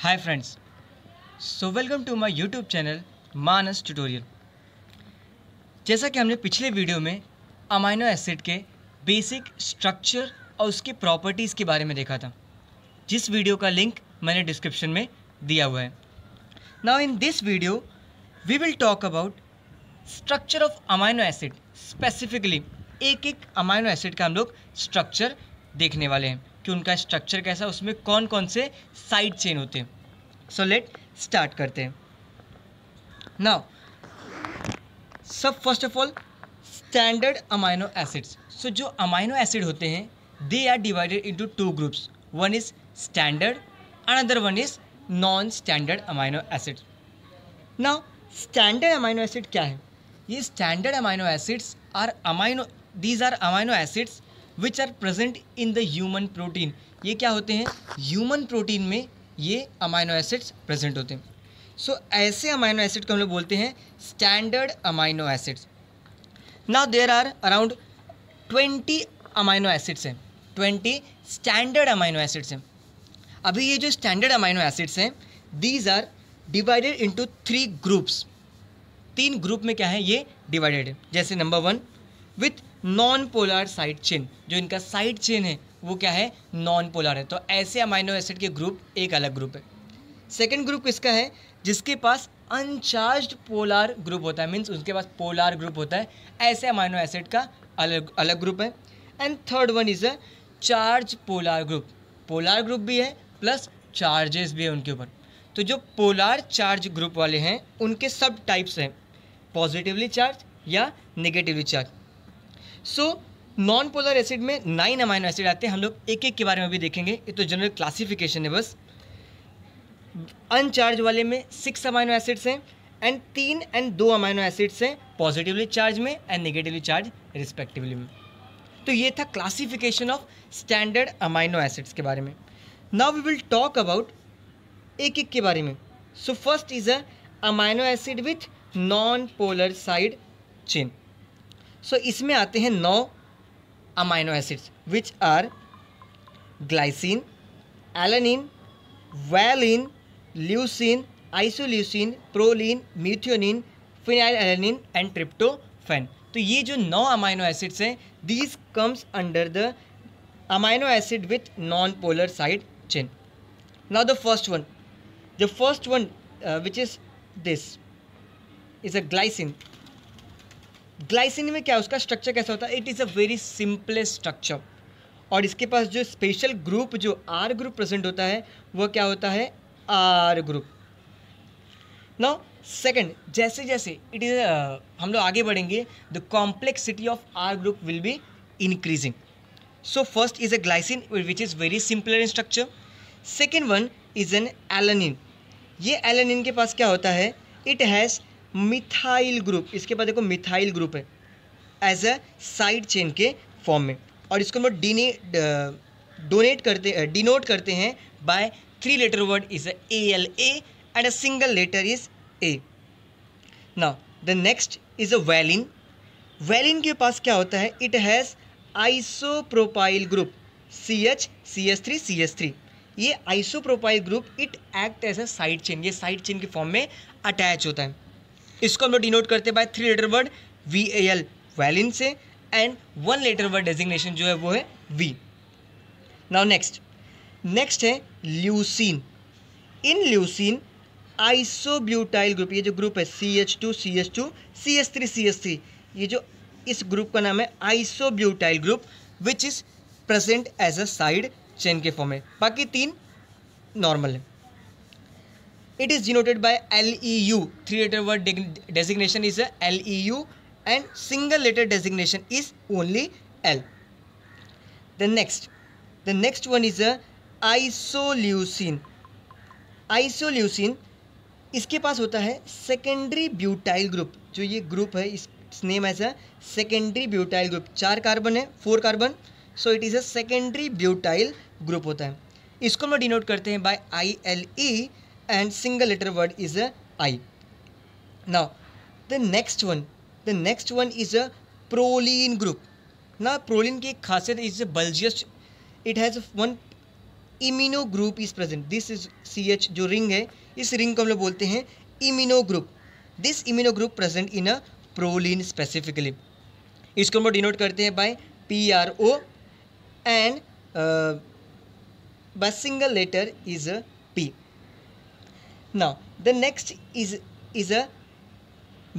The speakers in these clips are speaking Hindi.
High friends so welcome to my YouTube channel Manas tutorial जैसा कि हमने पिछले वीडियो में अमाइनो एसिड के बेसिक स्ट्रक्चर और उसके प्रॉपर्टीज़ के बारे में देखा था जिस वीडियो का लिंक मैंने डिस्क्रिप्शन में दिया हुआ है now in this video we will talk about structure of amino acid specifically एक एक अमाइनो एसिड का हम लोग स्ट्रक्चर देखने वाले हैं कि उनका स्ट्रक्चर कैसा है उसमें कौन कौन से साइड चेन होते हैं सो लेट स्टार्ट करते हैं नाउ सब first of all standard amino acids so जो अमाइनो एसिड होते हैं they are divided into two groups one is standard another one is non standard amino acid now standard amino acid क्या है ये standard amino acids are amino these are amino acids which are present in the human protein ये क्या होते हैं ह्यूमन प्रोटीन में ये अमाइनो एसिड्स प्रेजेंट होते हैं सो so, ऐसे अमाइनो एसिड को हम लोग बोलते हैं standard amino acids now there are around twenty amino acids हैं ट्वेंटी स्टैंडर्ड अमाइनो एसिड्स हैं अभी ये जो स्टैंडर्ड अमाइनो एसिड्स हैं these are divided into three groups तीन ग्रुप में क्या है ये डिवाइडेड है जैसे number one with non polar side chain जो इनका साइड चेन है वो क्या है नॉन पोलर है तो ऐसे अमाइनो एसिड के ग्रुप एक अलग ग्रुप है सेकेंड ग्रुप किसका है जिसके पास अनचार्ज पोलार ग्रुप होता है मीन्स उनके पास पोलार ग्रुप होता है ऐसे अमाइनो एसिड का अलग अलग ग्रुप है and third one is a charge polar group polar group भी है प्लस चार्जेस भी है उनके ऊपर तो जो पोलार चार्ज ग्रुप वाले हैं उनके सब टाइप्स हैं पॉजिटिवली चार्ज या negatively charge so non polar acid में नाइन अमाइनो एसिड आते हैं हम लोग एक एक के बारे में भी देखेंगे ये तो जनरल क्लासिफिकेशन है बस अनचार्ज वाले में सिक्स अमाइनो एसिड्स हैं एंड तीन एंड दो अमाइनो एसिड्स हैं पॉजिटिवली चार्ज में एंड नेगेटिवली चार्ज रिस्पेक्टिवली में तो ये था classification of standard amino acids के बारे में now we will talk about एक एक के बारे में so first is a amino acid with non polar side chain so इसमें आते हैं नौ amino acids which are glycine alanine valine leucine isoleucine proline म्यूथियोनिन phenyl alanine and tryptophan तो ये जो नौ अमाइनो एसिड्स हैं these comes under the amino acid with non polar side chain now the first one the first one which is this is a glycine glycine में क्या उसका स्ट्रक्चर कैसा होता है it is a very simplest structure और इसके पास जो स्पेशल ग्रुप जो आर ग्रुप प्रेजेंट होता है वह क्या होता है आर ग्रुप नाउ सेकंड जैसे जैसे इट इज़ हम लोग आगे बढ़ेंगे the complexity of R group will be increasing so first is a glycine which is very simpler in structure second one is an alanine ये एलनिन के पास क्या होता है इट हैज़ मिथाइल ग्रुप इसके बाद देखो मिथाइल ग्रुप है एज अ साइड चेन के फॉर्म में और इसको हम डी डोनेट uh, करते डिनोट uh, करते हैं by three letter word is A L A and a single letter is A now the next is a valine valine के पास क्या होता है it has isopropyl group C H C S three C S three ये isopropyl group it act as a side chain ये साइड चेन के फॉर्म में अटैच होता है इसको हम लोग डिनोट करते हैं by three letter word V A L valine से and one letter word designation जो है वो है वी नाउ नेक्स्ट नेक्स्ट है leucine in leucine isobutyl group ये जो ग्रुप है C H two C H two C S three C S three ये जो इस ग्रुप का नाम है isobutyl group which is present as a side chain के फॉर्म में बाकी तीन नॉर्मल है it is denoted by L E U three letter word designation is L E U and single letter designation is only L the next the next one is isoleucine isoleucine इसके पास होता है सेकेंडरी ब्यूटाइल ग्रुप जो ये ग्रुप है इस name as a secondary butyl group चार कार्बन है four carbon so it is a secondary butyl group होता है इसको हम डिनोट करते हैं by I L E and single letter word is a i now the next one the next one is a proline group now proline ki khasiyat is a bulgious it has one imino group is present this is C H जो रिंग है इस रिंग को हम लोग बोलते हैं imino group this imino group present in a proline specifically इसको हम लोग डिनोट करते हैं by P R O and by single letter is a P now the next is is a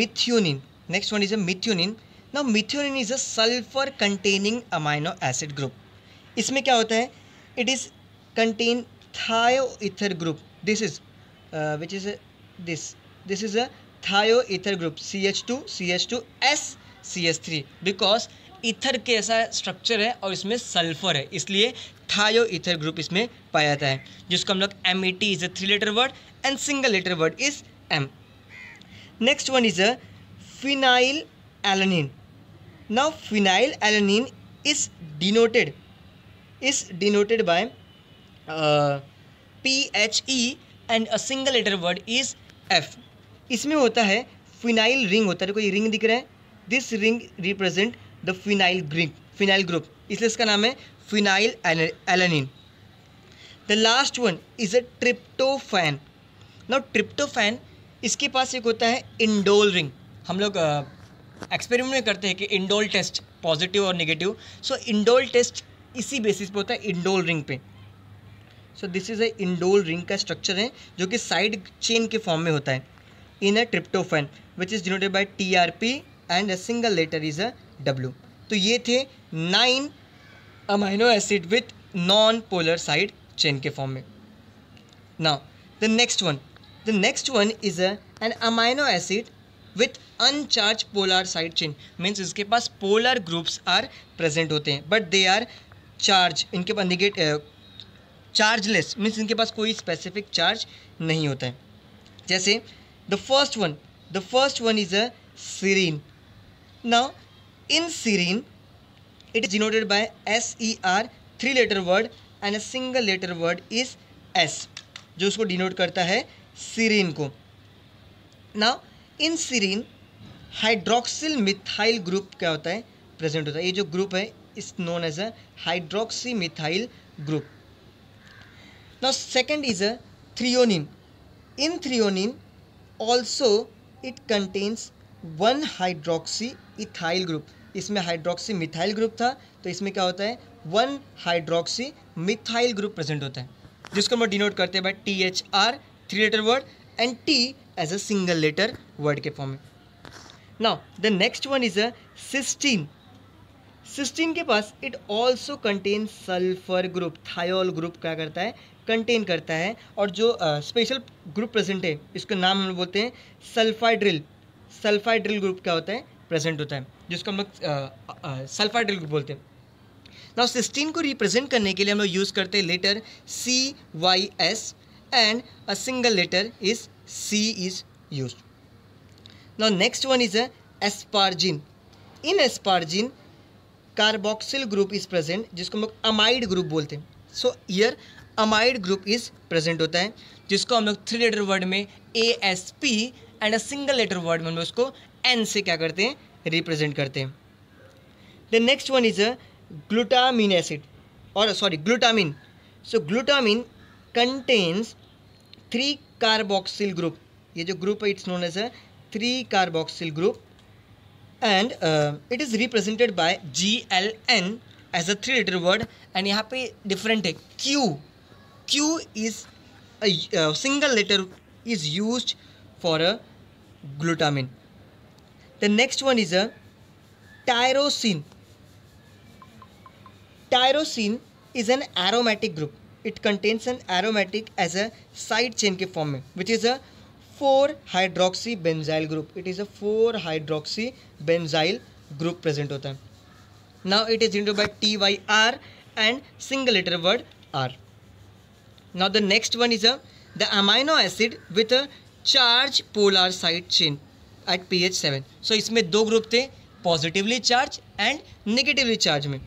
methionine next one is a methionine now methionine is a sulfur containing amino acid group isme kya hota hai it is contain thioether group this is uh, which is this this is a thioether group ch2 ch2 s cs3 because ether के ऐसा स्ट्रक्चर है और इसमें सल्फर है इसलिए थायो इथर ग्रुप इसमें पाया जाता है जिसको हम लोग M E T is a three letter word and single letter word is M next one is a phenyl alanine phenyl phenyl is denoted is denoted by P H E and a single letter word is F इसमें होता है फिनाइल रिंग होता है कोई रिंग दिख रहा है this ring represent the phenyl green phenyl group इसलिए इसका नाम है phenyl alanine the last one is a tryptophan ना ट्रिप्टोफैन इसके पास एक होता है इंडोल रिंग हम लोग एक्सपेरिमेंट में करते हैं कि इंडोल टेस्ट पॉजिटिव और नेगेटिव सो इंडोल टेस्ट इसी बेसिस पे होता है इंडोल रिंग पे so this is a indole ring का स्ट्रक्चर है जो कि साइड चेन के फॉर्म में होता है in a tryptophan which is denoted by T R P and a single letter is a W तो ये थे nine amino acid with non polar side chain के फॉर्म में ना the next one the next one is a an amino acid with uncharge polar side chain means इसके पास पोलर ग्रुप्स आर प्रेजेंट होते हैं बट दे आर चार्ज इनके पास निगेट चार्जलेस मीन्स इनके पास कोई स्पेसिफिक चार्ज नहीं होता है जैसे the first one the first one is a serine ना in serine it is denoted by S E R three letter word and a single letter word is S जो उसको डिनोट करता है सीरीन को now in serine hydroxyl methyl group क्या होता है प्रेजेंट होता है ये जो ग्रुप है is known as a hydroxy methyl group now second is a threonine in threonine also it contains one hydroxy ethyl group इसमें हाइड्रोक्सी मिथाइल ग्रुप था तो इसमें क्या होता है one hydroxy methyl group present होता है जिसको हम डिनोट करते हैं by T H R three letter word and T as a single letter word के फॉर्म में now the next one is a cysteine cysteine के पास it also contain sulphur group thiol group क्या करता है कंटेन करता है और जो स्पेशल ग्रुप प्रेजेंट है इसका नाम हम बोलते हैं सल्फाइड्रिल सल्फाइड्रिल ग्रुप क्या होता है प्रेजेंट होता है जिसको हम लोग सल्फा ग्रुप बोलते हैं ना सिस्टीन को रिप्रेजेंट करने के लिए हम लोग यूज़ करते हैं letter C Y S and a single letter is C is use ना next one is asparagine in asparagine carboxyl group is present जिसको हम लोग अमाइड ग्रुप बोलते हैं so here amide group is present होता है जिसको हम लोग थ्री लेटर वर्ड में A S P and a single letter word में हम लोग उसको एन से क्या करते हैं रिप्रेजेंट करते हैं the next one is a glutamine acid और sorry glutamine so glutamine contains three carboxyl group ये जो ग्रुप है it's known as a three carboxyl group and it is represented by G L N as a three letter word and यहाँ पे डिफरेंट है Q Q is single letter is use for a glutamine The next one is a tyrosine. Tyrosine is an aromatic group. It contains an aromatic as a side chain के form which is a 4 hydroxy benzyl group. It is a 4 hydroxy benzyl group present होता Now it is denoted by TYR and single letter word R. Now the next one is a the amino acid with a charged polar side chain at pH 7. So so, इसमें दो ग्रुप थे positively charge and negatively charge में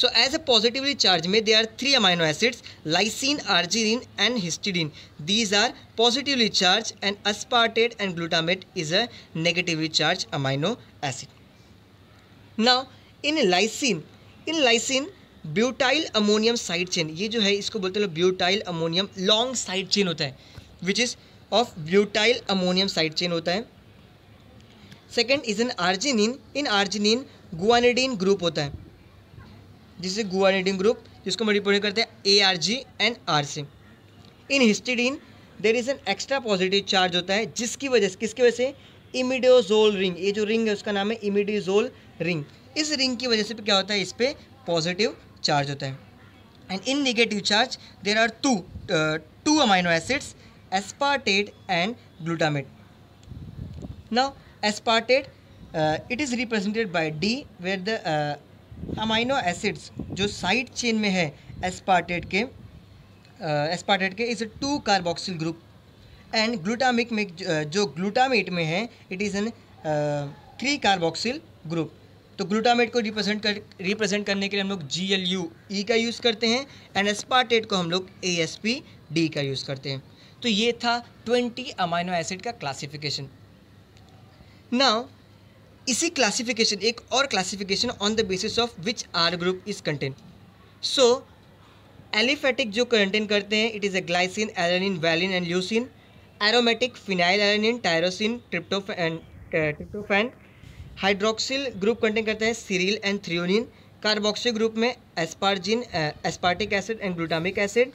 so as a positively charge में they are three amino acids lysine arginine and histidine these are positively charge and aspartate and glutamate is a negatively charge amino acid now in lysine in lysine butyl ammonium side chain ये जो है इसको बोलते हैं butyl ammonium long side chain होता है which is of butyl ammonium side chain होता है second is an arginine in arginine guanidine group होता है जिसे गुआनिडीन ग्रुप जिसको हम रिपोर्ट करते हैं A R G and R से in histidine there is an extra positive charge होता है जिसकी वजह से किसकी वजह से इमिडियोजोल रिंग ये जो रिंग है उसका नाम है इमिडियोजोल रिंग इस रिंग की वजह से क्या होता है इस पर पॉजिटिव चार्ज होता है and in negative charge there are two two amino acids aspartate and glutamate now aspartate it is represented by D where the amino acids जो साइड चेन में है एस्पार्टेट के एस्पार्टेट uh, के is two carboxyl group and glutamic में uh, जो ग्लूटामेट में है it is an three carboxyl group तो ग्लूटामेट को रिप्रेजेंट कर रिप्रेजेंट करने के लिए हम लोग जी एल यू ई का यूज़ करते हैं एंड एस्पार्टेट को हम लोग ए एस पी डी का यूज़ करते हैं तो ये था ट्वेंटी अमाइनो एसिड का क्लासिफिकेशन नाउ इसी क्लासिफिकेशन एक और classification on the basis of which R group is contain so aliphatic जो कंटेन करते हैं it is a glycine alanine valine and leucine aromatic phenyl alanine tyrosine tryptophan tryptophan hydroxyl group contain करते हैं serine and threonine carboxyl group में asparagine aspartic acid and glutamic acid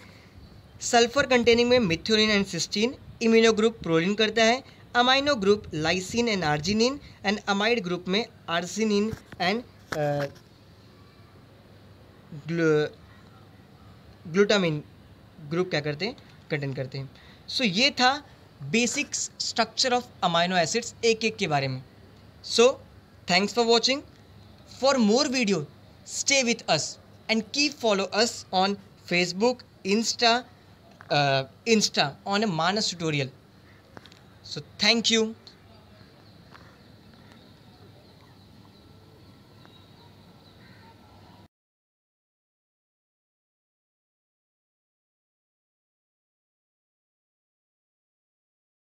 sulphur containing में methionine and cysteine imino group proline करता है amino group lysine and arginine and amide group में आर्जिनिन एंड ग्लूटामिन ग्रुप क्या करते हैं कंटेन करते हैं सो so, ये था basic structure of amino acids एक एक के बारे में so thanks for watching for more video stay with us and keep follow us on Facebook Insta Insta on A Manas tutorial so thank you